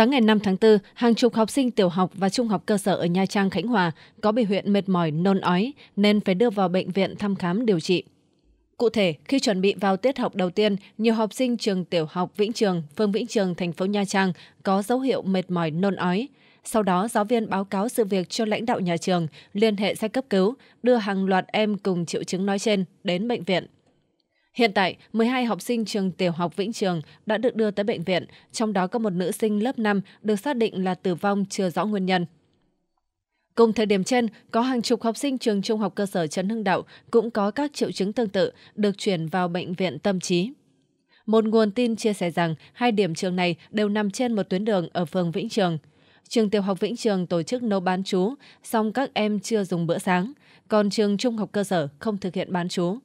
Sáng ngày 5 tháng 4, hàng chục học sinh tiểu học và trung học cơ sở ở Nha Trang, Khánh Hòa có biểu hiện mệt mỏi, nôn ói nên phải đưa vào bệnh viện thăm khám điều trị. Cụ thể, khi chuẩn bị vào tiết học đầu tiên, nhiều học sinh trường tiểu học Vĩnh Trường, phường Vĩnh Trường, thành phố Nha Trang có dấu hiệu mệt mỏi nôn ói. Sau đó, giáo viên báo cáo sự việc cho lãnh đạo nhà trường, liên hệ xe cấp cứu, đưa hàng loạt em cùng triệu chứng nói trên đến bệnh viện. Hiện tại, 12 học sinh trường tiểu học Vĩnh Trường đã được đưa tới bệnh viện, trong đó có một nữ sinh lớp 5 được xác định là tử vong chưa rõ nguyên nhân. Cùng thời điểm trên, có hàng chục học sinh trường trung học cơ sở Trấn Hưng Đạo cũng có các triệu chứng tương tự được chuyển vào bệnh viện tâm trí. Một nguồn tin chia sẻ rằng hai điểm trường này đều nằm trên một tuyến đường ở phường Vĩnh Trường. Trường tiểu học Vĩnh Trường tổ chức nấu bán chú, song các em chưa dùng bữa sáng, còn trường trung học cơ sở không thực hiện bán chú.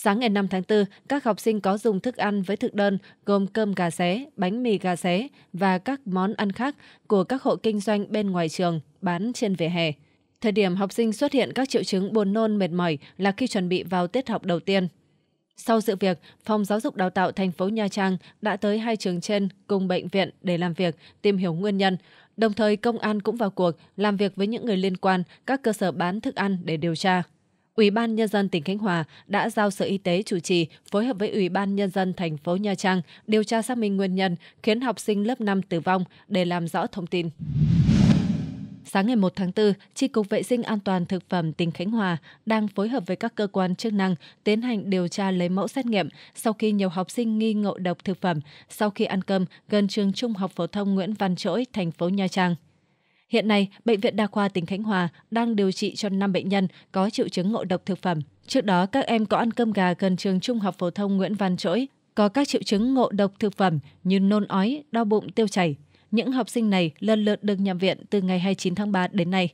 Sáng ngày 5 tháng 4, các học sinh có dùng thức ăn với thực đơn gồm cơm gà xé, bánh mì gà xé và các món ăn khác của các hộ kinh doanh bên ngoài trường bán trên vỉa hè. Thời điểm học sinh xuất hiện các triệu chứng buồn nôn mệt mỏi là khi chuẩn bị vào tiết học đầu tiên. Sau sự việc, Phòng Giáo dục Đào tạo thành phố Nha Trang đã tới hai trường trên cùng bệnh viện để làm việc, tìm hiểu nguyên nhân. Đồng thời, công an cũng vào cuộc, làm việc với những người liên quan, các cơ sở bán thức ăn để điều tra. Ủy ban Nhân dân tỉnh Khánh Hòa đã giao Sở Y tế chủ trì phối hợp với Ủy ban Nhân dân thành phố Nha Trang điều tra xác minh nguyên nhân khiến học sinh lớp 5 tử vong để làm rõ thông tin. Sáng ngày 1 tháng 4, Tri Cục Vệ sinh An toàn Thực phẩm tỉnh Khánh Hòa đang phối hợp với các cơ quan chức năng tiến hành điều tra lấy mẫu xét nghiệm sau khi nhiều học sinh nghi ngộ độc thực phẩm sau khi ăn cơm gần trường Trung học phổ thông Nguyễn Văn Trỗi, thành phố Nha Trang. Hiện nay, Bệnh viện Đa khoa tỉnh Khánh Hòa đang điều trị cho 5 bệnh nhân có triệu chứng ngộ độc thực phẩm. Trước đó, các em có ăn cơm gà gần trường Trung học phổ thông Nguyễn Văn Trỗi, có các triệu chứng ngộ độc thực phẩm như nôn ói, đau bụng, tiêu chảy. Những học sinh này lần lượt được nhập viện từ ngày 29 tháng 3 đến nay.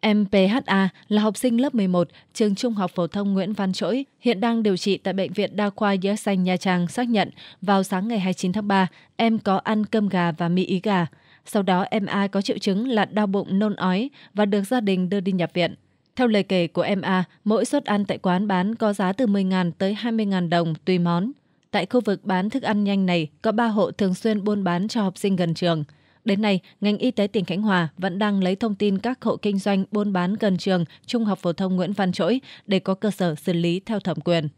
Em PHA là học sinh lớp 11, trường Trung học phổ thông Nguyễn Văn Trỗi, hiện đang điều trị tại Bệnh viện Đa khoa Giá Xanh Nha Trang xác nhận vào sáng ngày 29 tháng 3, em có ăn cơm gà và mì ý gà. Sau đó em A có triệu chứng là đau bụng nôn ói và được gia đình đưa đi nhập viện. Theo lời kể của em A, mỗi suất ăn tại quán bán có giá từ 10.000 tới 20.000 đồng tùy món. Tại khu vực bán thức ăn nhanh này có 3 hộ thường xuyên buôn bán cho học sinh gần trường. Đến nay, ngành y tế tỉnh Khánh Hòa vẫn đang lấy thông tin các hộ kinh doanh buôn bán gần trường Trung học phổ thông Nguyễn Văn Trỗi để có cơ sở xử lý theo thẩm quyền.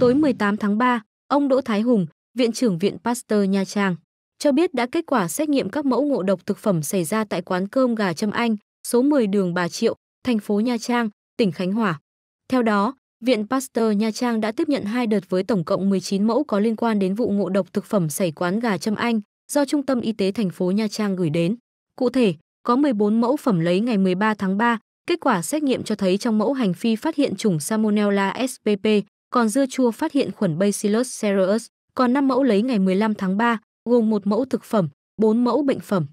Tối 18 tháng 3, ông Đỗ Thái Hùng, Viện trưởng Viện Pasteur Nha Trang cho biết đã kết quả xét nghiệm các mẫu ngộ độc thực phẩm xảy ra tại quán cơm gà Trâm Anh, số 10 đường Bà Triệu, thành phố Nha Trang, tỉnh Khánh Hòa. Theo đó, Viện Pasteur Nha Trang đã tiếp nhận hai đợt với tổng cộng 19 mẫu có liên quan đến vụ ngộ độc thực phẩm xảy quán gà Trâm Anh do Trung tâm Y tế thành phố Nha Trang gửi đến. Cụ thể, có 14 mẫu phẩm lấy ngày 13 tháng 3, kết quả xét nghiệm cho thấy trong mẫu hành phi phát hiện chủng Salmonella spp, còn dưa chua phát hiện khuẩn Bacillus cereus, còn 5 mẫu lấy ngày 15 tháng 3, gồm một mẫu thực phẩm, bốn mẫu bệnh phẩm.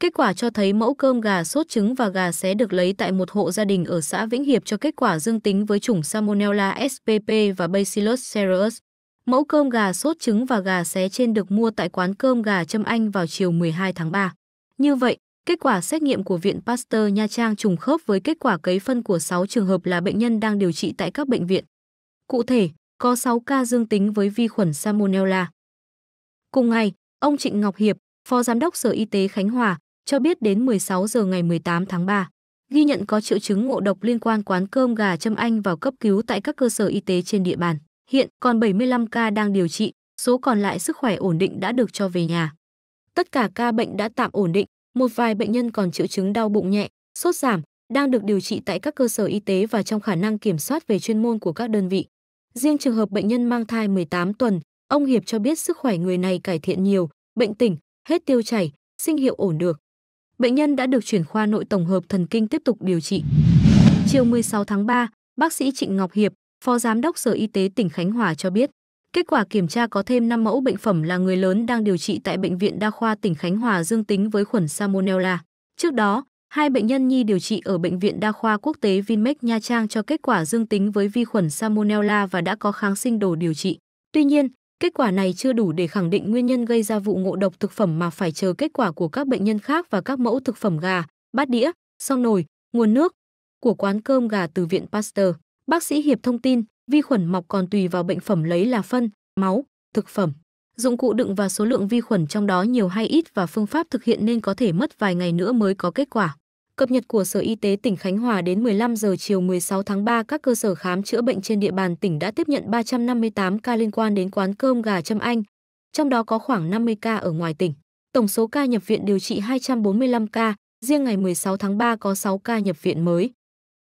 Kết quả cho thấy mẫu cơm gà sốt trứng và gà xé được lấy tại một hộ gia đình ở xã Vĩnh Hiệp cho kết quả dương tính với chủng Salmonella spp và Bacillus cereus. Mẫu cơm gà sốt trứng và gà xé trên được mua tại quán cơm gà Trâm Anh vào chiều 12 tháng 3. Như vậy, kết quả xét nghiệm của Viện Pasteur Nha Trang trùng khớp với kết quả cấy phân của 6 trường hợp là bệnh nhân đang điều trị tại các bệnh viện. Cụ thể, có 6 ca dương tính với vi khuẩn Salmonella. Cùng ngày, Ông Trịnh Ngọc Hiệp, Phó Giám đốc Sở Y tế Khánh Hòa, cho biết đến 16 giờ ngày 18 tháng 3, ghi nhận có triệu chứng ngộ độc liên quan quán cơm gà Trâm Anh vào cấp cứu tại các cơ sở y tế trên địa bàn. Hiện còn 75 ca đang điều trị, số còn lại sức khỏe ổn định đã được cho về nhà. Tất cả ca bệnh đã tạm ổn định, một vài bệnh nhân còn triệu chứng đau bụng nhẹ, sốt giảm, đang được điều trị tại các cơ sở y tế và trong khả năng kiểm soát về chuyên môn của các đơn vị. Riêng trường hợp bệnh nhân mang thai 18 tuần, ông Hiệp cho biết sức khỏe người này cải thiện nhiều, bệnh tỉnh, hết tiêu chảy, sinh hiệu ổn được. Bệnh nhân đã được chuyển khoa nội tổng hợp thần kinh tiếp tục điều trị. Chiều 16 tháng 3, bác sĩ Trịnh Ngọc Hiệp, Phó Giám đốc Sở Y tế tỉnh Khánh Hòa cho biết, kết quả kiểm tra có thêm 5 mẫu bệnh phẩm là người lớn đang điều trị tại Bệnh viện Đa khoa tỉnh Khánh Hòa dương tính với khuẩn Salmonella. Trước đó, hai bệnh nhân nhi điều trị ở Bệnh viện Đa khoa Quốc tế Vinmec Nha Trang cho kết quả dương tính với vi khuẩn Salmonella và đã có kháng sinh đồ điều trị. Tuy nhiên, Kết quả này chưa đủ để khẳng định nguyên nhân gây ra vụ ngộ độc thực phẩm mà phải chờ kết quả của các bệnh nhân khác và các mẫu thực phẩm gà, bát đĩa, sau nồi, nguồn nước của quán cơm gà từ viện Pasteur. Bác sĩ Hiệp thông tin, vi khuẩn mọc còn tùy vào bệnh phẩm lấy là phân, máu, thực phẩm. Dụng cụ đựng và số lượng vi khuẩn trong đó nhiều hay ít và phương pháp thực hiện nên có thể mất vài ngày nữa mới có kết quả. Cập nhật của Sở Y tế tỉnh Khánh Hòa đến 15 giờ chiều 16 tháng 3, các cơ sở khám chữa bệnh trên địa bàn tỉnh đã tiếp nhận 358 ca liên quan đến quán cơm gà Trâm Anh, trong đó có khoảng 50 ca ở ngoài tỉnh. Tổng số ca nhập viện điều trị 245 ca, riêng ngày 16 tháng 3 có 6 ca nhập viện mới.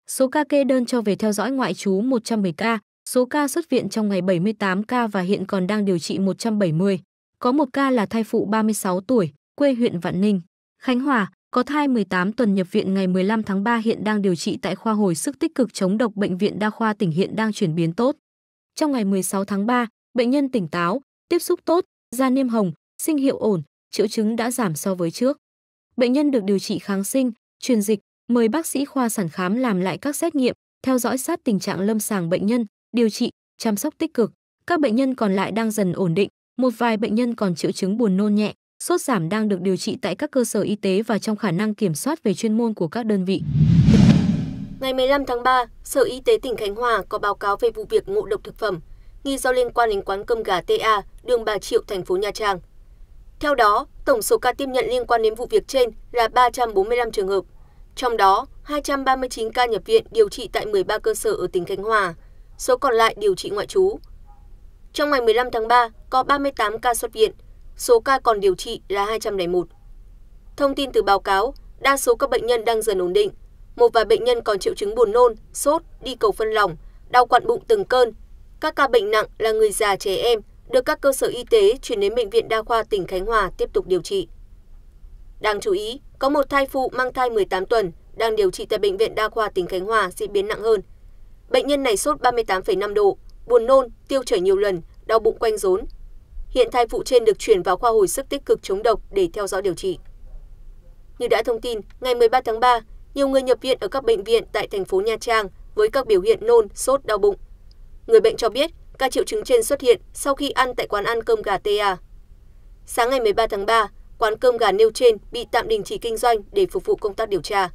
Số ca kê đơn cho về theo dõi ngoại trú 110 ca, số ca xuất viện trong ngày 78 ca và hiện còn đang điều trị 170. Có một ca là thai phụ 36 tuổi, quê huyện Vạn Ninh, Khánh Hòa có thai 18 tuần nhập viện ngày 15 tháng 3 hiện đang điều trị tại khoa hồi sức tích cực chống độc bệnh viện đa khoa tỉnh hiện đang chuyển biến tốt. Trong ngày 16 tháng 3, bệnh nhân tỉnh táo, tiếp xúc tốt, da niêm hồng, sinh hiệu ổn, triệu chứng đã giảm so với trước. Bệnh nhân được điều trị kháng sinh, truyền dịch, mời bác sĩ khoa sản khám làm lại các xét nghiệm, theo dõi sát tình trạng lâm sàng bệnh nhân, điều trị, chăm sóc tích cực. Các bệnh nhân còn lại đang dần ổn định, một vài bệnh nhân còn triệu chứng buồn nôn nhẹ, sốt giảm đang được điều trị tại các cơ sở y tế và trong khả năng kiểm soát về chuyên môn của các đơn vị. Ngày 15 tháng 3, Sở Y tế tỉnh Khánh Hòa có báo cáo về vụ việc ngộ độc thực phẩm, nghi do liên quan đến quán cơm gà TA, đường Bà Triệu, thành phố Nha Trang. Theo đó, tổng số ca tiếp nhận liên quan đến vụ việc trên là 345 trường hợp, trong đó 239 ca nhập viện điều trị tại 13 cơ sở ở tỉnh Khánh Hòa, số còn lại điều trị ngoại trú. Trong ngày 15 tháng 3, có 38 ca xuất viện, số ca còn điều trị là hai trăm linh một thông tin từ báo cáo đa số các bệnh nhân đang dần ổn định một vài bệnh nhân còn triệu chứng buồn nôn sốt đi cầu phân lỏng đau quặn bụng từng cơn các ca bệnh nặng là người già trẻ em được các cơ sở y tế chuyển đến bệnh viện đa khoa tỉnh Khánh Hòa tiếp tục điều trị. Đáng chú ý, có một thai phụ mang thai 18 tuần đang điều trị tại bệnh viện đa khoa tỉnh Khánh Hòa diễn biến nặng hơn. Bệnh nhân này sốt 38,5 độ, buồn nôn, tiêu chảy nhiều lần, đau bụng quanh rốn, hiện thai phụ trên được chuyển vào khoa hồi sức tích cực chống độc để theo dõi điều trị. Như đã thông tin, ngày 13 tháng 3, nhiều người nhập viện ở các bệnh viện tại thành phố Nha Trang với các biểu hiện nôn, sốt, đau bụng. Người bệnh cho biết các triệu chứng trên xuất hiện sau khi ăn tại quán ăn cơm gà TA. Sáng ngày 13 tháng 3, quán cơm gà nêu trên bị tạm đình chỉ kinh doanh để phục vụ công tác điều tra.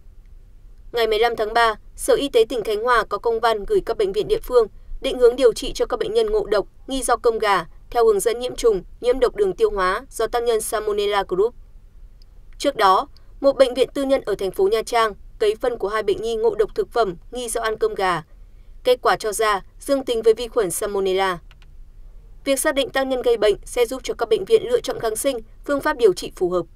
Ngày 15 tháng 3, Sở Y tế tỉnh Khánh Hòa có công văn gửi các bệnh viện địa phương định hướng điều trị cho các bệnh nhân ngộ độc nghi do cơm gà theo hướng dẫn nhiễm trùng nhiễm độc đường tiêu hóa do tác nhân salmonella group. Trước đó, một bệnh viện tư nhân ở thành phố Nha Trang cấy phân của hai bệnh nhi ngộ độc thực phẩm nghi do ăn cơm gà. Kết quả cho ra dương tính với vi khuẩn Salmonella. Việc xác định tác nhân gây bệnh sẽ giúp cho các bệnh viện lựa chọn kháng sinh, phương pháp điều trị phù hợp.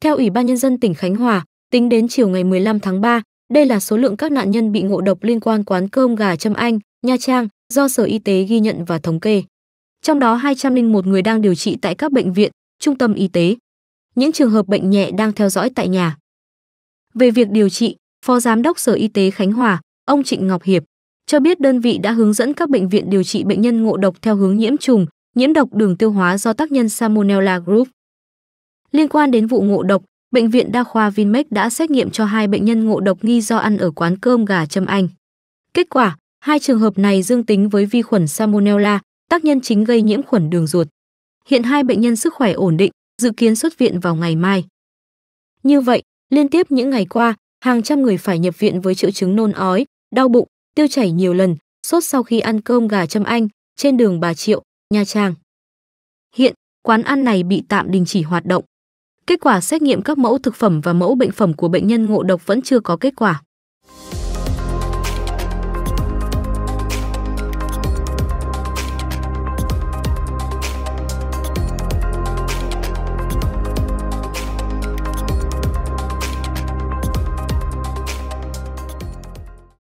Theo Ủy ban Nhân dân tỉnh Khánh Hòa, tính đến chiều ngày 15 tháng 3, đây là số lượng các nạn nhân bị ngộ độc liên quan quán cơm gà Trâm Anh, Nha Trang do Sở Y tế ghi nhận và thống kê. Trong đó 201 người đang điều trị tại các bệnh viện, trung tâm y tế. Những trường hợp bệnh nhẹ đang theo dõi tại nhà. Về việc điều trị, Phó Giám đốc Sở Y tế Khánh Hòa, ông Trịnh Ngọc Hiệp, cho biết đơn vị đã hướng dẫn các bệnh viện điều trị bệnh nhân ngộ độc theo hướng nhiễm trùng, nhiễm độc đường tiêu hóa do tác nhân Salmonella group. Liên quan đến vụ ngộ độc, Bệnh viện Đa khoa Vinmec đã xét nghiệm cho hai bệnh nhân ngộ độc nghi do ăn ở quán cơm gà Trâm Anh. Kết quả, Hai trường hợp này dương tính với vi khuẩn Salmonella, tác nhân chính gây nhiễm khuẩn đường ruột. Hiện hai bệnh nhân sức khỏe ổn định, dự kiến xuất viện vào ngày mai. Như vậy, liên tiếp những ngày qua, hàng trăm người phải nhập viện với triệu chứng nôn ói, đau bụng, tiêu chảy nhiều lần, sốt sau khi ăn cơm gà châm anh trên đường Bà Triệu, Nha Trang. Hiện, quán ăn này bị tạm đình chỉ hoạt động. Kết quả xét nghiệm các mẫu thực phẩm và mẫu bệnh phẩm của bệnh nhân ngộ độc vẫn chưa có kết quả.